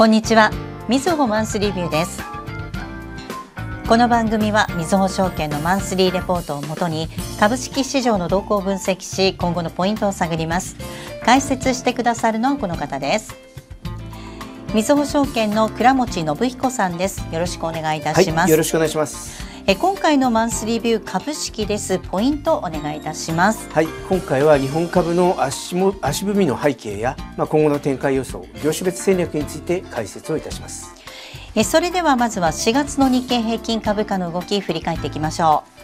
こんにちは、みずほマンスリビューです。この番組はみずほ証券のマンスリーレポートをもとに株式市場の動向を分析し、今後のポイントを探ります。解説してくださるのはこの方です。みずほ証券の倉持信彦さんです。よろしくお願いいたします。はい、よろしくお願いします。え今回のマンスリービュー株式ですポイントお願いいたしますはい今回は日本株の足も足踏みの背景やまあ今後の展開予想業種別戦略について解説をいたしますえそれではまずは4月の日経平均株価の動き振り返っていきましょう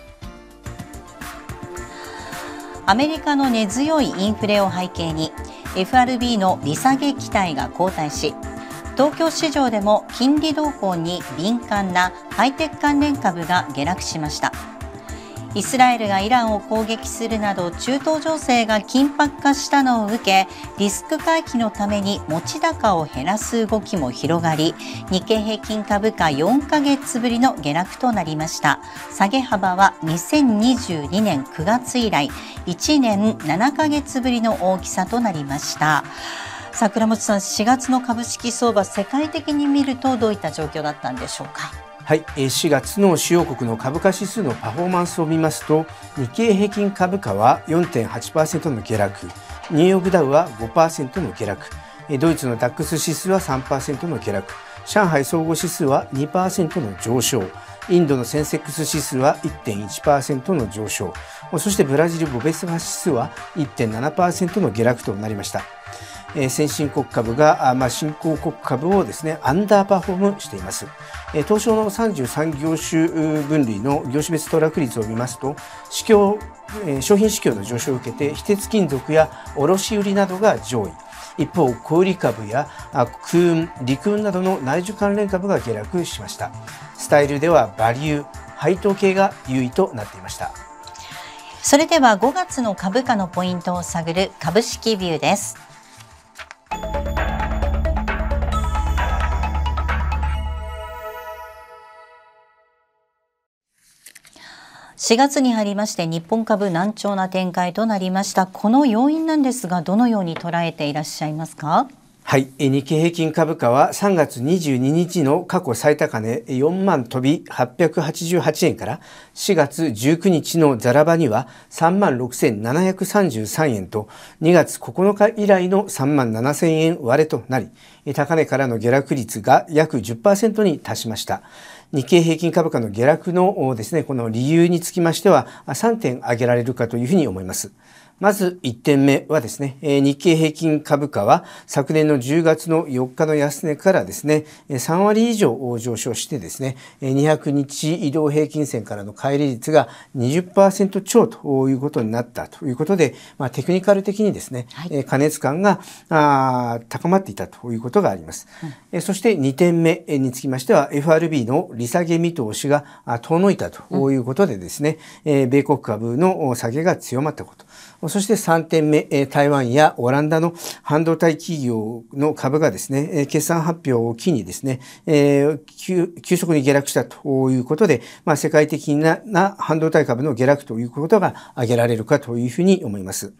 アメリカの根強いインフレを背景に FRB の利下げ期待が後退し東京市場でも金利動向に敏感なハイテク関連株が下落しましたイスラエルがイランを攻撃するなど中東情勢が緊迫化したのを受けリスク回帰のために持ち高を減らす動きも広がり日経平均株価4ヶ月ぶりの下落となりました下げ幅は2022年9月以来1年7ヶ月ぶりの大きさとなりました桜本さん、4月の株式相場、世界的に見るとどういった状況だったんでしょうか。はい、4月の主要国の株価指数のパフォーマンスを見ますと、日経平均株価は4.8%の下落、ニューヨークダウは5%の下落、ドイツのダックス指数は3%の下落、上海総合指数は2%の上昇、インドのセンセックス指数は1.1%の上昇、そしてブラジルボベスファ指数は1.7%の下落となりました。え先進国株が、まあ、新興国株をですね、アンダーパフォームしています。え東証の33業種分類の業種別騰落率を見ますと、市況、え商品市況の上昇を受けて、非鉄金属や卸売などが上位。一方、小売株や空運、陸運などの内需関連株が下落しました。スタイルではバリュー、配当系が優位となっていました。それでは5月の株価のポイントを探る株式ビューです。4月に入りまして日本株難聴な展開となりましたこの要因なんですがどのように捉えていらっしゃいますかはい、日経平均株価は3月22日の過去最高値4万飛び888円から4月19日のザラバには3万6733円と2月9日以来の3万7000円割れとなり高値からの下落率が約10%に達しました。日経平均株価の下落のですね、この理由につきましては、3点挙げられるかというふうに思います。まず1点目はですね、日経平均株価は昨年の10月の4日の安値からですね、3割以上上昇してですね、200日移動平均線からの乖離率が20%超ということになったということで、まあ、テクニカル的にですね、過熱感が高まっていたということがあります、うん、そして2点目につきましては FRB の利下げ見通しが遠のいたということでですね、うん、米国株の下げが強まったこと。そして3点目、台湾やオランダの半導体企業の株がですね、決算発表を機にですね、急速に下落したということで、まあ、世界的な半導体株の下落ということが挙げられるかというふうに思います。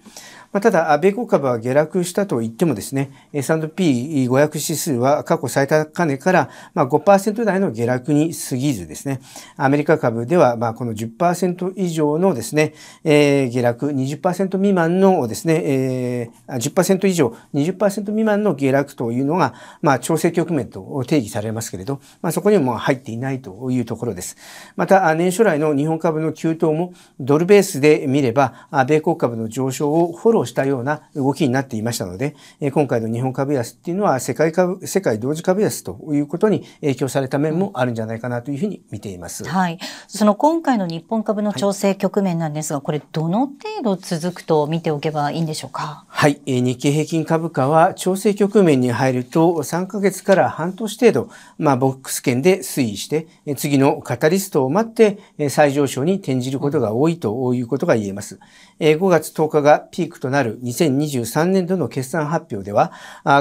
まあ、ただ、米国株は下落したと言ってもですね、S&P500 指数は過去最高値から、まあ、5%台の下落に過ぎずですね、アメリカ株では、まあ、この10%以上のですね、えー、下落、20%未満のですね、えー、10%以上、20%未満の下落というのが、まあ、調整局面と定義されますけれど、まあ、そこにも入っていないというところです。また、年初来の日本株の急騰も、ドルベースで見れば、米国株の上昇をフォロー労したような動きになっていましたので、今回の日本株安っていうのは世界株、世界同時株安ということに影響された面もあるんじゃないかなというふうに見ています。はい。その今回の日本株の調整局面なんですが、はい、これどの程度続くと見ておけばいいんでしょうか。はい。日経平均株価は調整局面に入ると3ヶ月から半年程度、まあボックス圏で推移して、次のカタリストを待って再上昇に転じることが多いということが言えます。うん5月10日がピークとなる2023年度の決算発表では、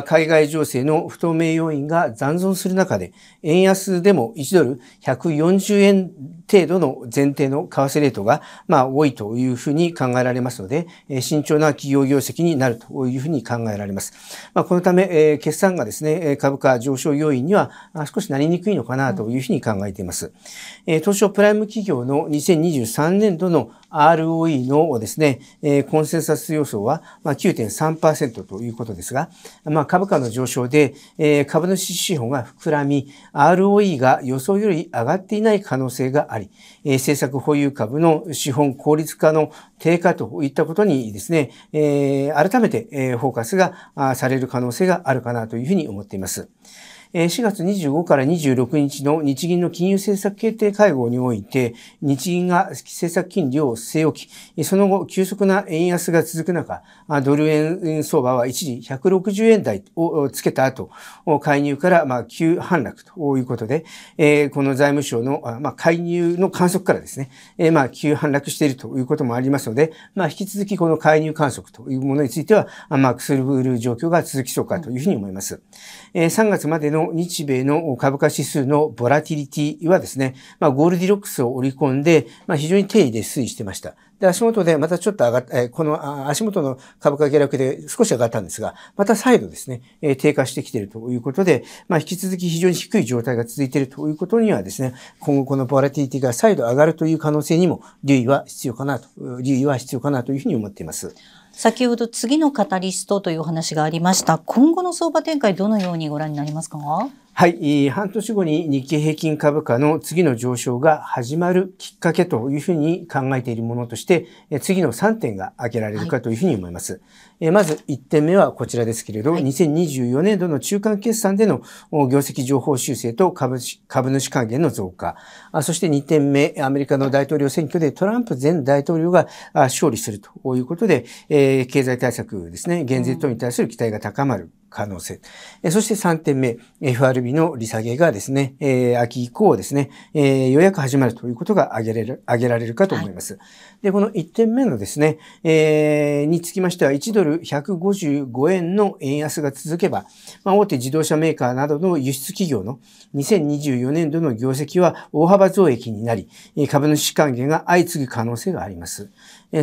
海外情勢の不透明要因が残存する中で、円安でも1ドル140円程度の前提の為替レートが、まあ、多いというふうに考えられますので、慎重な企業業績になるというふうに考えられます。まあ、このため、決算がですね、株価上昇要因には少しなりにくいのかなというふうに考えています。東証プライム企業の2023年度の ROE のですね、えコンセンサス予想は、ま9.3%ということですが、ま株価の上昇で、え株主資本が膨らみ、ROE が予想より上がっていない可能性があり、え政策保有株の資本効率化の低下といったことにですね、え改めて、えフォーカスがされる可能性があるかなというふうに思っています。4月25から26日の日銀の金融政策決定会合において、日銀が政策金利を据え置き、その後急速な円安が続く中、ドル円相場は一時160円台をつけた後、介入からまあ急反落ということで、この財務省のまあ介入の観測からですね、まあ急反落しているということもありますので、まあ引き続きこの介入観測というものについては、まあくすぶる状況が続きそうかというふうに思います。3月までのの日米の株価指数のボラティリティはですね、まあ、ゴールディロックスを織り込んで、まあ、非常に低位で推移してました。で、足元でまたちょっと上がった、えこの足元の株価下落で少し上がったんですが、また再度ですね、え低下してきているということで、まあ、引き続き非常に低い状態が続いているということにはですね、今後このボラティリティが再度上がるという可能性にも留意は必要かなと、留意は必要かなというふうに思っています。先ほど次のカタリストというお話がありました。今後の相場展開どのようにご覧になりますかはい、半年後に日経平均株価の次の上昇が始まるきっかけというふうに考えているものとして、次の3点が挙げられるかというふうに思います。はい、まず1点目はこちらですけれど、はい、2024年度の中間決算での業績情報修正と株主還元の増加。そして2点目、アメリカの大統領選挙でトランプ前大統領が勝利するということで、経済対策ですね、減税等に対する期待が高まる。うん可能性。そして3点目、FRB の利下げがですね、秋以降ですね、予約ようやく始まるということが挙げれる、挙げられるかと思います。はい、で、この1点目のですね、えー、につきましては1ドル155円の円安が続けば、まあ、大手自動車メーカーなどの輸出企業の2024年度の業績は大幅増益になり、株主還元が相次ぐ可能性があります。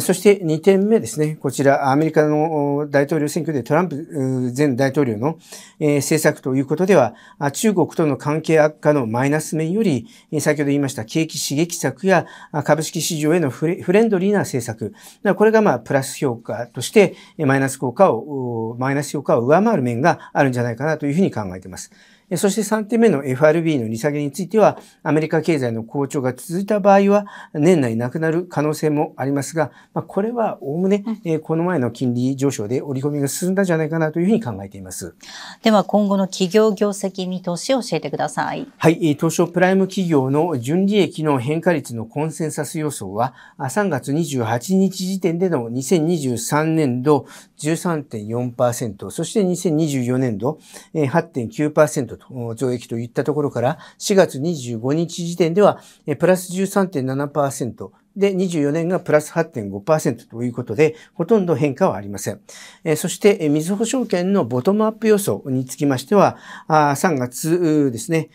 そして2点目ですね。こちら、アメリカの大統領選挙でトランプ前大統領の政策ということでは、中国との関係悪化のマイナス面より、先ほど言いました景気刺激策や株式市場へのフレンドリーな政策、これがまあプラス評価としてマイナス効果を、マイナス評価を上回る面があるんじゃないかなというふうに考えています。そして3点目の FRB の利下げについては、アメリカ経済の好調が続いた場合は、年内なくなる可能性もありますが、まあ、これはおおむね、えこの前の金利上昇で織り込みが進んだんじゃないかなというふうに考えています。では今後の企業業績見通しを教えてください。はい、東証プライム企業の純利益の変化率のコンセンサス予想は、3月28日時点での2023年度13.4%、そして2024年度8.9%と増益といったところから、4月25日時点では、プラス13.7%、で、24年がプラス8.5%ということで、ほとんど変化はありません。えそして、水保証券のボトムアップ予想につきましては、あ3月ですね、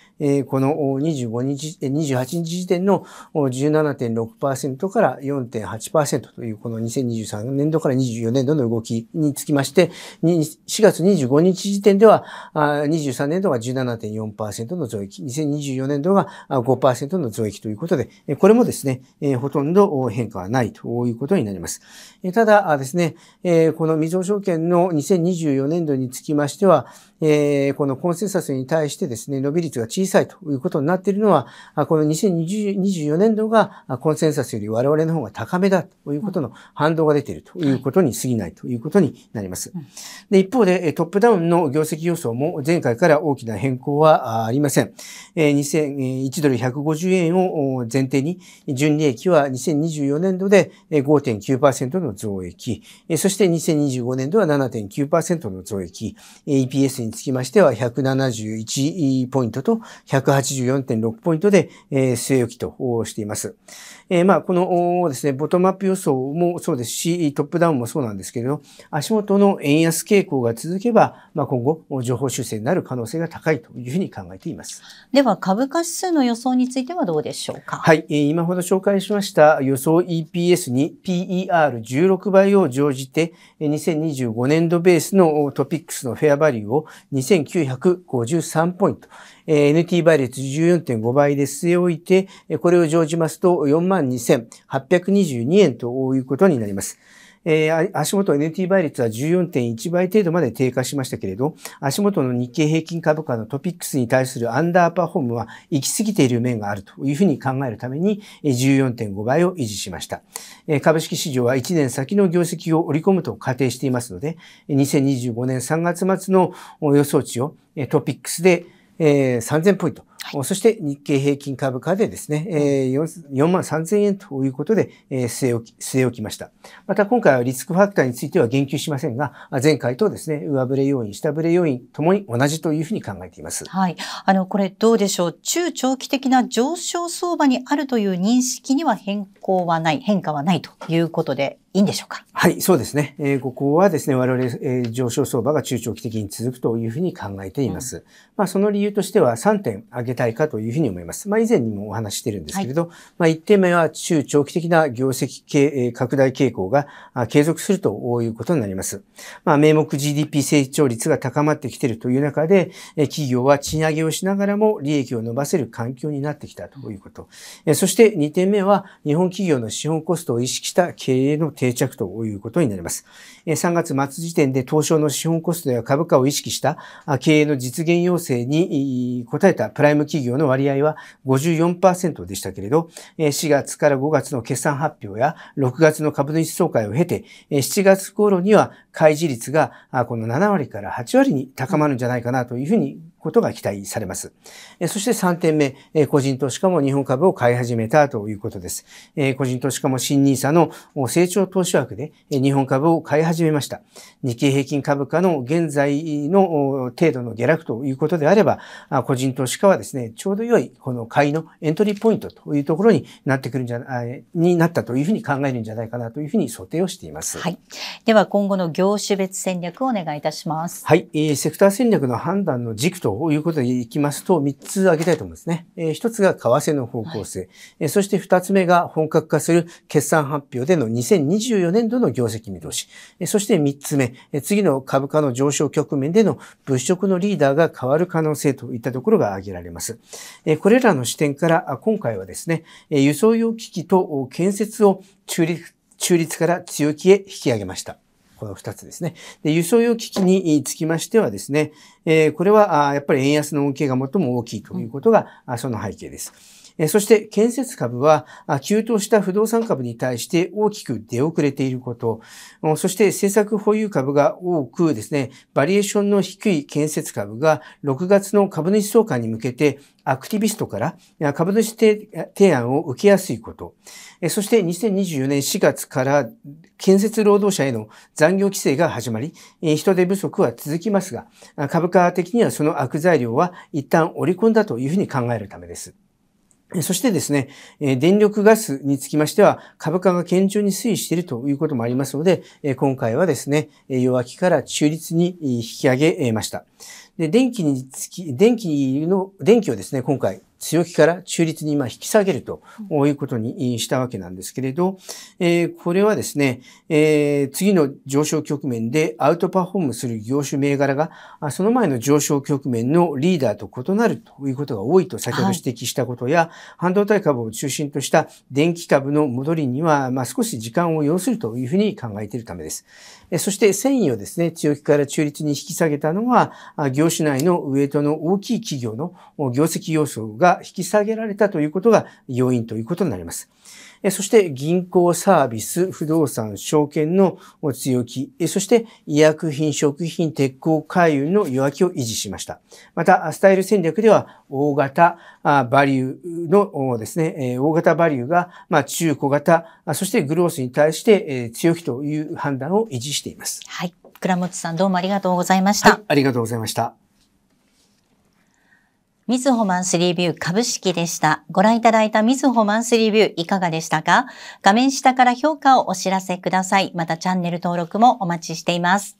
この25日、28日時点の17.6%から4.8%というこの2023年度から24年度の動きにつきまして、4月25日時点では、23年度が17.4%の増益、2024年度が5%の増益ということで、これもですね、ほとんど変化はないということになります。ただですね、この未曾ほ証券の2024年度につきましては、えー、このコンセンサスに対してですね、伸び率が小さいということになっているのは、この2024年度がコンセンサスより我々の方が高めだということの反動が出ているということに過ぎないということになります。で、一方でトップダウンの業績予想も前回から大きな変更はありません。2001ドル150円を前提に、純利益は2024年度で5.9%の増益、そして2025年度は7.9%の増益、EPS ににつきましては171ポイントと184.6ポイントで据え置きとしています。えー、まあ、このですね、ボトムアップ予想もそうですし、トップダウンもそうなんですけれど、足元の円安傾向が続けば、まあ、今後、情報修正になる可能性が高いというふうに考えています。では、株価指数の予想についてはどうでしょうかはい、えー、今ほど紹介しました予想 EPS に PER16 倍を乗じて、2025年度ベースのトピックスのフェアバリューを2953ポイント、NT 倍率14.5倍で据え置いて、これを乗じますと42,822円ということになります。えー、足元 NT 倍率は14.1倍程度まで低下しましたけれど、足元の日経平均株価のトピックスに対するアンダーパフォームは行き過ぎている面があるというふうに考えるために14.5倍を維持しました。株式市場は1年先の業績を織り込むと仮定していますので、2025年3月末の予想値をトピックスでえー、3000ポイント。はい、そして日経平均株価でですね、えー、4万3000円ということで、えー、据え置き、据え置きました。また今回はリスクファクターについては言及しませんが、前回とですね、上振れ要因、下振れ要因ともに同じというふうに考えています。はい。あの、これどうでしょう中長期的な上昇相場にあるという認識には変更はない、変化はないということでいいんでしょうかはい、そうですね。えー、ここはですね、我々、えー、上昇相場が中長期的に続くというふうに考えています。うん、まあ、その理由としては3点挙げたいかというふうに思います。まあ、以前にもお話してるんですけれど、はい、まあ、1点目は中長期的な業績経拡大傾向が継続するということになります。まあ、名目 GDP 成長率が高まってきているという中で、え企業は賃上げをしながらも利益を伸ばせる環境になってきたということ。うん、そして2点目は、日本企業の資本コストを意識した経営の提定着ということになります。3月末時点で東証の資本コストや株価を意識した経営の実現要請に応えたプライム企業の割合は54%でしたけれど、4月から5月の決算発表や6月の株主総会を経て、7月頃には開示率がこの7割から8割に高まるんじゃないかなというふうにことが期待されます。そして3点目、個人投資家も日本株を買い始めたということです。個人投資家も新 nisa の成長投資枠で日本株を買い始めました。日経平均株価の現在の程度の下落ということであれば、個人投資家はですね、ちょうど良いこの買いのエントリーポイントというところになってくるんじゃないになったというふうに考えるんじゃないかなというふうに想定をしています。はい。では今後の業種別戦略をお願いいたします。はい。セクター戦略の判断の軸とということでいきますと、3つ挙げたいと思いますね。え1つが為替の方向性、はい、そして2つ目が本格化する決算発表での2024年度の業績見通し、そして3つ目、次の株価の上昇局面での物色のリーダーが変わる可能性といったところが挙げられます。これらの視点から今回はですね、輸送用機器と建設を中立から強気へ引き上げました。この2つですね。で、輸送用機器につきましてはですね、えこれはやっぱり円安の恩恵が最も大きいということが、その背景です。そして建設株は急騰した不動産株に対して大きく出遅れていること、そして政策保有株が多くですね、バリエーションの低い建設株が6月の株主総会に向けてアクティビストから株主提案を受けやすいこと、そして2024年4月から建設労働者への残業規制が始まり、人手不足は続きますが、株価的にはその悪材料は一旦織り込んだというふうに考えるためです。そしてですね、電力ガスにつきましては株価が堅調に推移しているということもありますので、今回はですね、弱気から中立に引き上げました。で、電気につき、電気の、電気をですね、今回強気から中立に今引き下げるということにしたわけなんですけれど、えー、これはですね、えー、次の上昇局面でアウトパフォームする業種銘柄が、その前の上昇局面のリーダーと異なるということが多いと先ほど指摘したことや、はい、半導体株を中心とした電気株の戻りには、まあ、少し時間を要するというふうに考えているためです。そして繊維をですね、強気から中立に引き下げたのは、業種内のウエイトの大きい企業の業績要素がが引き下げられたということが要因ということになります。そして銀行サービス、不動産、証券の強気、そして医薬品、食品、鉄鋼、海運の弱気を維持しました。また、スタイル戦略では大型バリューのですね、大型バリューが中小型、そしてグロースに対して強気という判断を維持しています。はい。倉持さんどうもありがとうございました。はい、ありがとうございました。みずほマンスリービュー株式でした。ご覧いただいたみずほマンスリービューいかがでしたか画面下から評価をお知らせください。またチャンネル登録もお待ちしています。